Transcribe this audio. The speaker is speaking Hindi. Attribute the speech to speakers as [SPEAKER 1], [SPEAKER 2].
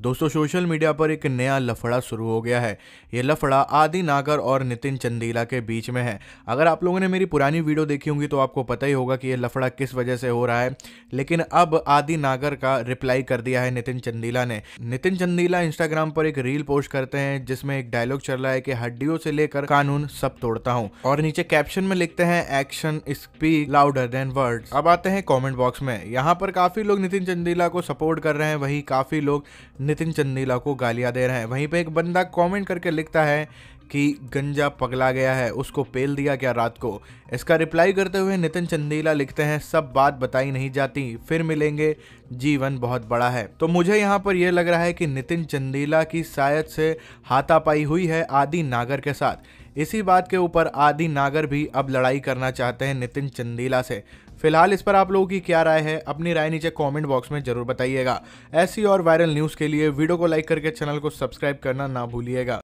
[SPEAKER 1] दोस्तों सोशल मीडिया पर एक नया लफड़ा शुरू हो गया है ये लफड़ा आदि नागर और नितिन चंदीला के बीच में है अगर आप लोगों ने मेरी पुरानी वीडियो देखी होंगी तो आपको पता ही होगा कि ये लफड़ा किस वजह से हो रहा है लेकिन अब आदि नागर का रिप्लाई कर दिया है नितिन चंदीला ने नितिन चंदीला इंस्टाग्राम पर एक रील पोस्ट करते हैं जिसमें एक डायलॉग चल रहा है कि हड्डियों से लेकर कानून सब तोड़ता हूँ और नीचे कैप्शन में लिखते हैं action speak louder than word अब आते हैं कॉमेंट बॉक्स में यहाँ पर काफी लोग नितिन चंदीला को सपोर्ट कर रहे हैं वही काफी लोग नितिन चंदीला को गालियां दे रहे हैं वहीं पे एक बंदा कमेंट करके लिखता है कि गंजा पगला गया है उसको पेल दिया क्या रात को इसका रिप्लाई करते हुए नितिन चंदीला लिखते हैं सब बात बताई नहीं जाती फिर मिलेंगे जीवन बहुत बड़ा है तो मुझे यहाँ पर यह लग रहा है कि नितिन चंदीला की शायद से हाथापाई हुई है आदि नागर के साथ इसी बात के ऊपर आदि नागर भी अब लड़ाई करना चाहते हैं नितिन चंदेला से फिलहाल इस पर आप लोगों की क्या राय है अपनी राय नीचे कमेंट बॉक्स में जरूर बताइएगा ऐसी और वायरल न्यूज़ के लिए वीडियो को लाइक करके चैनल को सब्सक्राइब करना ना भूलिएगा